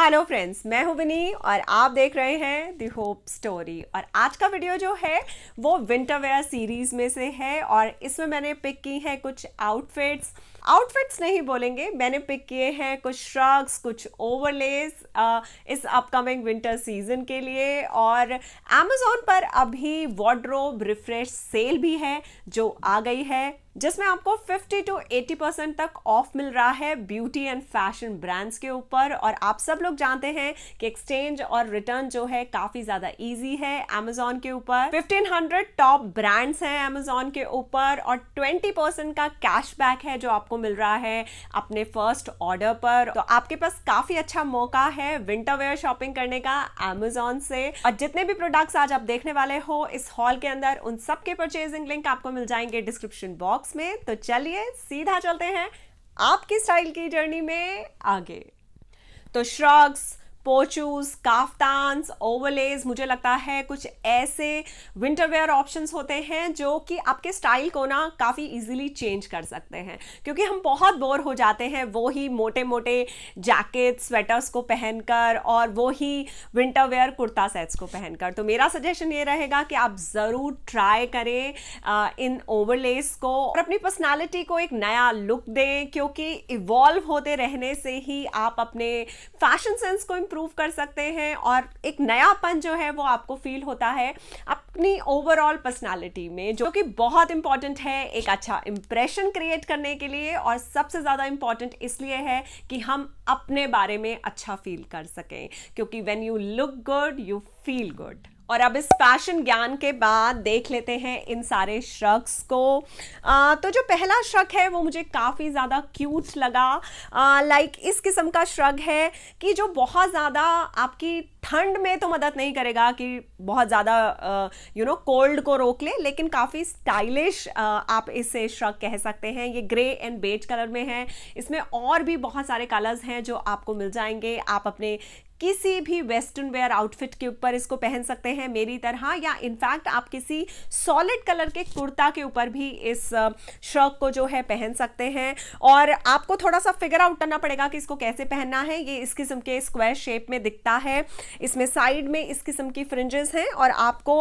hello friends मैं हूं विनी और आप देख रहे हैं द होप स्टोरी और आज का वीडियो जो है वो विंटर वेयर सीरीज़ में से है और इसमें मैंने पिक की है कुछ आउटफिट्स आउटफिट्स नहीं बोलेंगे मैंने पिक किए हैं कुछ श्रग्स कुछ ओवरलेस इस अपकमिंग विंटर सीजन के लिए और अमेजोन पर अभी वॉड्रोब रिफ्रेश सेल भी है जो आ गई है जिसमें आपको 50 टू 80 परसेंट तक ऑफ मिल रहा है ब्यूटी एंड फैशन ब्रांड्स के ऊपर और आप सब लोग जानते हैं कि एक्सचेंज और रिटर्न जो है काफी ज्यादा इजी है अमेजोन के ऊपर 1500 टॉप ब्रांड्स हैं अमेजोन के ऊपर और 20 परसेंट का कैशबैक है जो आपको मिल रहा है अपने फर्स्ट ऑर्डर पर तो आपके पास काफी अच्छा मौका है विंटर वेयर शॉपिंग करने का अमेजोन से और जितने भी प्रोडक्ट्स आज आप देखने वाले हो इस हॉल के अंदर उन सबके परचेजिंग लिंक आपको मिल जाएंगे डिस्क्रिप्शन बॉक्स बॉक्स में तो चलिए सीधा चलते हैं आपकी स्टाइल की जर्नी में आगे तो श्रॉक्स पोचूज काफ्तान्स ओवरलेज मुझे लगता है कुछ ऐसे विंटर वेयर ऑप्शंस होते हैं जो कि आपके स्टाइल को ना काफ़ी इजीली चेंज कर सकते हैं क्योंकि हम बहुत बोर हो जाते हैं वो ही मोटे मोटे जैकेट स्वेटर्स को पहनकर और वो ही विंटर वेयर कुर्ता सेट्स को पहनकर तो मेरा सजेशन ये रहेगा कि आप ज़रूर ट्राई करें आ, इन ओवरलेस को और अपनी पर्सनैलिटी को एक नया लुक दें क्योंकि इवॉल्व होते रहने से ही आप अपने फैशन सेंस को इम्प्रूव कर सकते हैं और एक नयापन जो है वो आपको फील होता है अपनी ओवरऑल पर्सनालिटी में जो कि बहुत इंपॉर्टेंट है एक अच्छा इंप्रेशन क्रिएट करने के लिए और सबसे ज़्यादा इंपॉर्टेंट इसलिए है कि हम अपने बारे में अच्छा फील कर सकें क्योंकि when you look good you feel good और अब इस फैशन ज्ञान के बाद देख लेते हैं इन सारे श्रग्स को आ, तो जो पहला श्रक है वो मुझे काफ़ी ज़्यादा क्यूट लगा लाइक इस किस्म का श्रग है कि जो बहुत ज़्यादा आपकी ठंड में तो मदद नहीं करेगा कि बहुत ज़्यादा यू नो कोल्ड को रोक ले, लेकिन काफ़ी स्टाइलिश आप इसे श्रग कह सकते हैं ये ग्रे एंड बेज कलर में है इसमें और भी बहुत सारे कलर्स हैं जो आपको मिल जाएंगे आप अपने किसी भी वेस्टर्न वेयर आउटफिट के ऊपर इसको पहन सकते हैं मेरी तरह या इनफैक्ट आप किसी सॉलिड कलर के कुर्ता के ऊपर भी इस श्रग को जो है पहन सकते हैं और आपको थोड़ा सा फिगर आउट करना पड़ेगा कि इसको कैसे पहनना है ये इस किस्म के स्क्वायर शेप में दिखता है इसमें साइड में इस किस्म की फ्रिंजेस हैं और आपको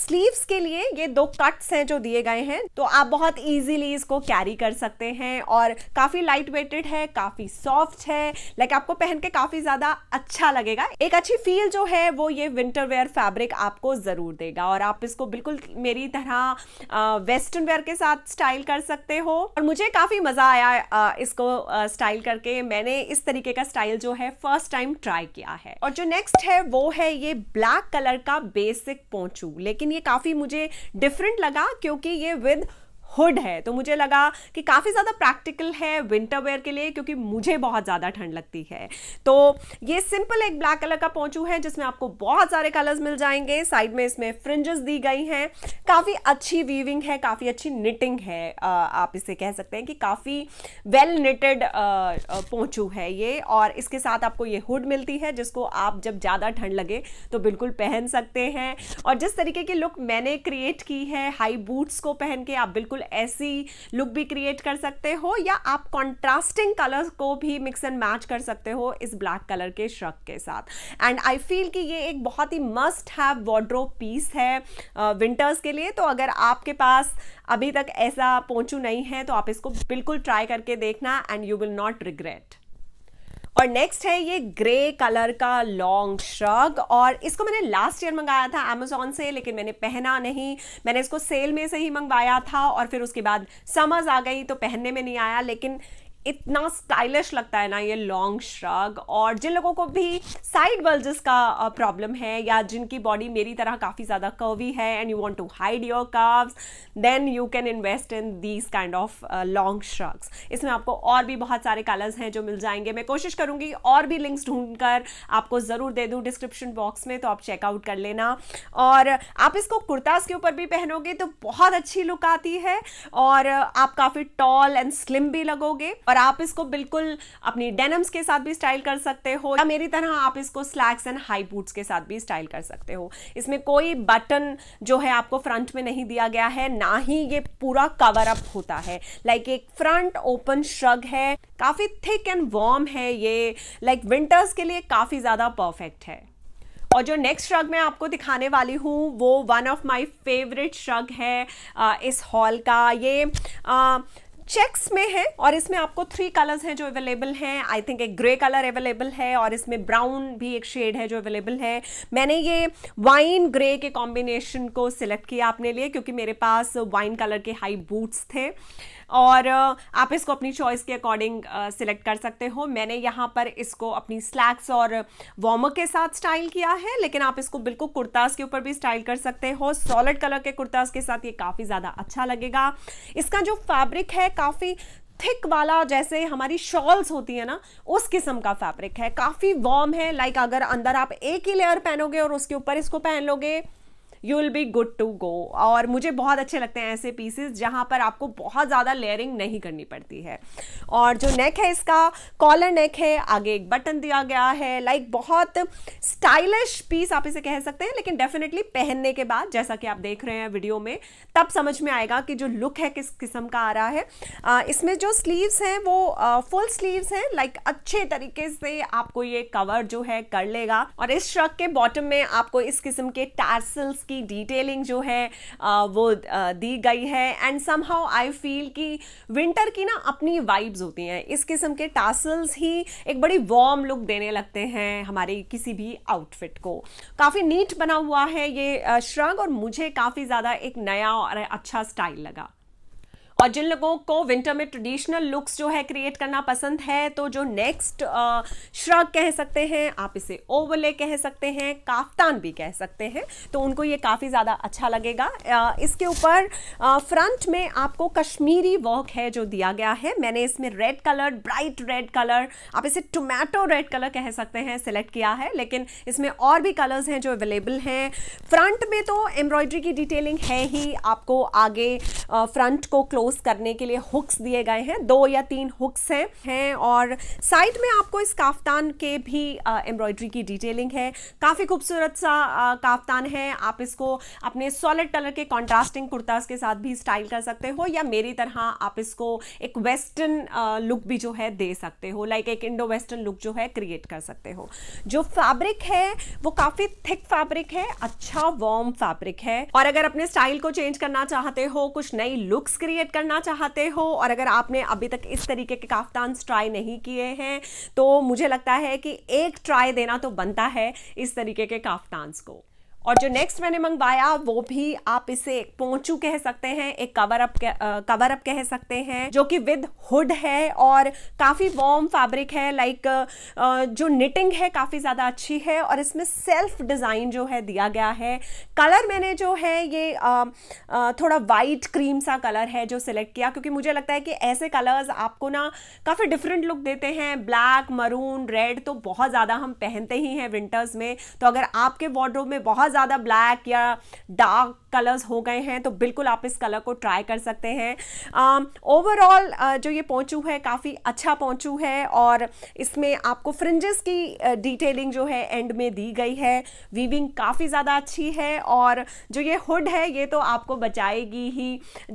स्लीव्स के लिए ये दो कट्स हैं जो दिए गए हैं तो आप बहुत ईजिली इसको कैरी कर सकते हैं और काफ़ी लाइट वेटेड है काफ़ी सॉफ्ट है लाइक आपको पहन के काफ़ी ज़्यादा अच्छा लगेगा एक अच्छी फील जो है वो ये विंटर वेयर फैब्रिक आपको ज़रूर देगा और आप इसको बिल्कुल मेरी तरह वेस्टर्न वेयर के साथ स्टाइल कर सकते हो और मुझे काफ़ी मज़ा आया आ, इसको स्टाइल करके मैंने इस तरीके का स्टाइल जो है फर्स्ट टाइम ट्राई किया है और जो नेक्स्ट नेक्स्ट है वो है ये ब्लैक कलर का बेसिक पोंचू लेकिन ये काफ़ी मुझे डिफरेंट लगा क्योंकि ये विद हुड है तो मुझे लगा कि काफ़ी ज़्यादा प्रैक्टिकल है विंटर वेयर के लिए क्योंकि मुझे बहुत ज़्यादा ठंड लगती है तो ये सिंपल एक ब्लैक कलर का पहुँचू है जिसमें आपको बहुत सारे कलर्स मिल जाएंगे साइड में इसमें फ्रिंजेस दी गई हैं काफ़ी अच्छी वीविंग है काफ़ी अच्छी निटिंग है आप इसे कह सकते हैं कि काफ़ी वेल निटेड पहुँचू है ये और इसके साथ आपको ये हुड मिलती है जिसको आप जब ज़्यादा ठंड लगे तो बिल्कुल पहन सकते हैं और जिस तरीके की लुक मैंने क्रिएट की है हाई बूट्स को पहन के आप बिल्कुल ऐसी लुक भी क्रिएट कर सकते हो या आप कॉन्ट्रास्टिंग कलर्स को भी मिक्स एंड मैच कर सकते हो इस ब्लैक कलर के श्रक के साथ एंड आई फील कि ये एक बहुत ही मस्ट हैव वॉड्रोप पीस है विंटर्स के लिए तो अगर आपके पास अभी तक ऐसा पहुंचू नहीं है तो आप इसको बिल्कुल ट्राई करके देखना and you will not regret और नेक्स्ट है ये ग्रे कलर का लॉन्ग श्रग और इसको मैंने लास्ट ईयर मंगाया था अमेजोन से लेकिन मैंने पहना नहीं मैंने इसको सेल में से ही मंगवाया था और फिर उसके बाद समझ आ गई तो पहनने में नहीं आया लेकिन इतना स्टाइलिश लगता है ना ये लॉन्ग श्रग और जिन लोगों को भी साइड बल्जेस का प्रॉब्लम है या जिनकी बॉडी मेरी तरह काफ़ी ज़्यादा कर्वी है and you want to hide your calves then you can invest in these kind of long shrugs इसमें आपको और भी बहुत सारे कलर्स हैं जो मिल जाएंगे मैं कोशिश करूँगी और भी लिंक्स ढूंढ कर आपको ज़रूर दे दूँ डिस्क्रिप्शन बॉक्स में तो आप चेकआउट कर लेना और आप इसको कुर्ताज के ऊपर भी पहनोगे तो बहुत अच्छी लुक आती है और आप काफ़ी टॉल एंड स्लिम भी लगोगे और आप इसको बिल्कुल अपनी डेनम्स के साथ भी स्टाइल कर सकते हो या मेरी तरह आप इसको स्लैक्स एंड हाई बूट्स के साथ भी स्टाइल कर सकते हो इसमें कोई बटन जो है आपको फ्रंट में नहीं दिया गया है ना ही ये पूरा कवर अप होता है लाइक like एक फ्रंट ओपन श्रग है काफ़ी थिक एंड वार्म है ये लाइक like विंटर्स के लिए काफ़ी ज़्यादा परफेक्ट है और जो नेक्स्ट श्रग मैं आपको दिखाने वाली हूँ वो one of my favourite shrug है आ, इस हॉल का ये आ, चेक्स में है और इसमें आपको थ्री कलर्स हैं जो अवेलेबल हैं आई थिंक एक ग्रे कलर अवेलेबल है और इसमें ब्राउन भी एक शेड है जो अवेलेबल है मैंने ये वाइन ग्रे के कॉम्बिनेशन को सिलेक्ट किया अपने लिए क्योंकि मेरे पास वाइन कलर के हाई बूट्स थे और uh, आप इसको अपनी चॉइस के अकॉर्डिंग सिलेक्ट uh, कर सकते हो मैंने यहाँ पर इसको अपनी स्लैक्स और वॉमर के साथ स्टाइल किया है लेकिन आप इसको बिल्कुल कुर्ताज के ऊपर भी स्टाइल कर सकते हो सॉलिड कलर के कुर्ताज के साथ ये काफ़ी ज़्यादा अच्छा लगेगा इसका जो फैब्रिक है काफ़ी थिक वाला जैसे हमारी शॉल्स होती है ना उस किस्म का फैब्रिक है काफ़ी वार्म है लाइक अगर अंदर आप एक ही लेयर पहनोगे और उसके ऊपर इसको पहन लोगे you will be good to go और मुझे बहुत अच्छे लगते हैं ऐसे पीसेस जहाँ पर आपको बहुत ज़्यादा लेयरिंग नहीं करनी पड़ती है और जो नेक है इसका कॉलर नेक है आगे एक बटन दिया गया है लाइक like बहुत स्टाइलिश पीस आप इसे कह सकते हैं लेकिन डेफिनेटली पहनने के बाद जैसा कि आप देख रहे हैं वीडियो में तब समझ में आएगा कि जो लुक है किस किस्म का आ रहा है इसमें जो स्लीव्स हैं वो फुल स्लीव्स हैं लाइक like, अच्छे तरीके से आपको ये कवर जो है कर लेगा और इस श्रक के बॉटम में आपको इस किस्म के टार्सल्स उसकी डिटेलिंग जो है वो दी गई है and somehow I feel कि विंटर की ना अपनी वाइब्स होती हैं इस किस्म के टासल्स ही एक बड़ी वार्म लुक देने लगते हैं हमारे किसी भी आउटफिट को काफ़ी नीट बना हुआ है ये श्रग और मुझे काफ़ी ज़्यादा एक नया और अच्छा स्टाइल लगा और जिन लोगों को विंटर में ट्रेडिशनल लुक्स जो है क्रिएट करना पसंद है तो जो नेक्स्ट श्रग कह सकते हैं आप इसे ओवले कह सकते हैं काफ्तान भी कह सकते हैं तो उनको ये काफ़ी ज़्यादा अच्छा लगेगा आ, इसके ऊपर फ्रंट में आपको कश्मीरी वर्क है जो दिया गया है मैंने इसमें red colour bright red colour आप इसे टोमेटो रेड कलर कह सकते हैं सिलेक्ट किया है लेकिन इसमें और भी कलर्स हैं जो अवेलेबल हैं फ्रंट में तो एम्ब्रॉयडरी की डिटेलिंग है ही आपको आगे फ्रंट को क्लोज क्लोज करने के लिए हुक्स दिए गए हैं दो या तीन हुक्स हैं है और साइड में आपको इस काफ्तान के भी एम्ब्रॉयडरी की डिटेलिंग है काफ़ी खूबसूरत सा काफ्तान है आप इसको अपने सॉलिड कलर के कॉन्ट्रास्टिंग कुर्ताज के साथ भी स्टाइल कर सकते हो या मेरी तरह आप इसको एक वेस्टर्न लुक भी जो है दे सकते हो लाइक एक इंडो वेस्टर्न लुक जो है क्रिएट कर सकते हो जो फैब्रिक है वो काफ़ी थिक फैब्रिक है अच्छा वार्म फैब्रिक है और अगर अपने स्टाइल को चेंज करना चाहते हो कुछ नई लुक्स क्रिएट करना चाहते हो और अगर आपने अभी तक इस तरीके के काफ्तान ट्राई नहीं किए हैं तो मुझे लगता है कि एक ट्राई देना तो बनता है इस तरीके के काफ्तान को और जो नेक्स्ट मैंने मंगवाया वो भी आप इसे पोंचू कह सकते हैं एक कवर अप कवर अप कह सकते हैं जो कि विद हुड है और काफ़ी वॉर्म फैब्रिक है लाइक जो निटिंग है काफ़ी ज़्यादा अच्छी है और इसमें सेल्फ डिज़ाइन जो है दिया गया है कलर मैंने जो है ये थोड़ा वाइट क्रीम सा कलर है जो सिलेक्ट किया क्योंकि मुझे लगता है कि ऐसे कलर्स आपको ना काफ़ी डिफरेंट लुक देते हैं ब्लैक मरून रेड तो बहुत ज़्यादा हम पहनते ही हैं विंटर्स में तो अगर आपके वार्ड्रोब में बहुत ज़्यादा ब्लैक या डार्क कलर्स हो गए हैं तो बिल्कुल आप इस कलर को ट्राई कर सकते हैं ओवरऑल uh, uh, जो ये पहुँचू है काफ़ी अच्छा पहुँचू है और इसमें आपको फ्रिंजेस की डिटेलिंग uh, जो है एंड में दी गई है वीविंग काफ़ी ज़्यादा अच्छी है और जो ये हुड है ये तो आपको बचाएगी ही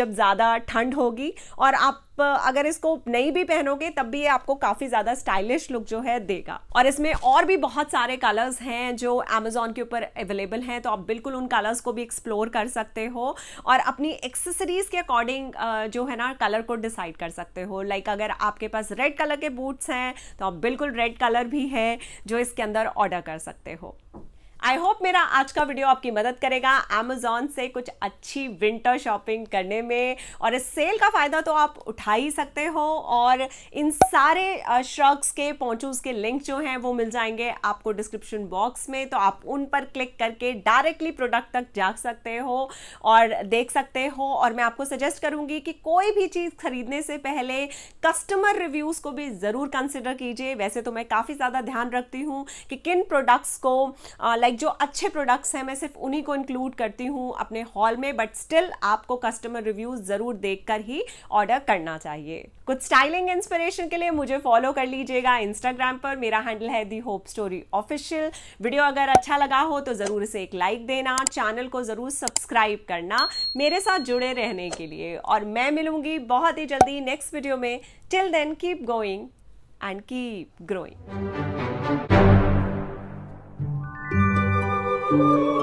जब ज़्यादा ठंड होगी और आप अगर इसको नहीं भी पहनोगे तब भी ये आपको काफ़ी ज़्यादा स्टाइलिश लुक जो है देगा और इसमें और भी बहुत सारे कलर्स हैं जो अमेजोन के ऊपर अवेलेबल हैं तो आप बिल्कुल उन कलर्स को भी एक्सप्लोर कर सकते हो और अपनी एक्सेसरीज़ के अकॉर्डिंग जो है ना कलर को डिसाइड कर सकते हो लाइक like अगर आपके पास रेड कलर के बूट्स हैं तो आप बिल्कुल रेड कलर भी है जो इसके अंदर ऑर्डर कर सकते हो आई होप मेरा आज का वीडियो आपकी मदद करेगा अमेजोन से कुछ अच्छी विंटर शॉपिंग करने में और इस सेल का फ़ायदा तो आप उठा ही सकते हो और इन सारे श्रग्स के पॉन्चूज के लिंक जो हैं वो मिल जाएंगे आपको डिस्क्रिप्शन बॉक्स में तो आप उन पर क्लिक करके डायरेक्टली प्रोडक्ट तक जा सकते हो और देख सकते हो और मैं आपको सजेस्ट करूँगी कि कोई भी चीज़ खरीदने से पहले कस्टमर रिव्यूज़ को भी ज़रूर कंसिडर कीजिए वैसे तो मैं काफ़ी ज़्यादा ध्यान रखती हूँ कि किन प्रोडक्ट्स को लाइक लाइक like, जो अच्छे प्रोडक्ट्स हैं मैं सिर्फ उन्हीं को इंक्लूड करती हूँ अपने हॉल में बट स्टिल आपको कस्टमर रिव्यूज ज़रूर देख कर ही ऑर्डर करना चाहिए कुछ स्टाइलिंग इंस्पिरेशन के लिए मुझे फॉलो कर लीजिएगा इंस्टाग्राम पर मेरा हैंडल है the hope story official video अगर अच्छा लगा हो तो ज़रूर इसे एक लाइक देना चैनल को ज़रूर सब्सक्राइब करना मेरे साथ जुड़े रहने के लिए और मैं मिलूंगी बहुत ही जल्दी नेक्स्ट वीडियो में till then keep going and keep growing Música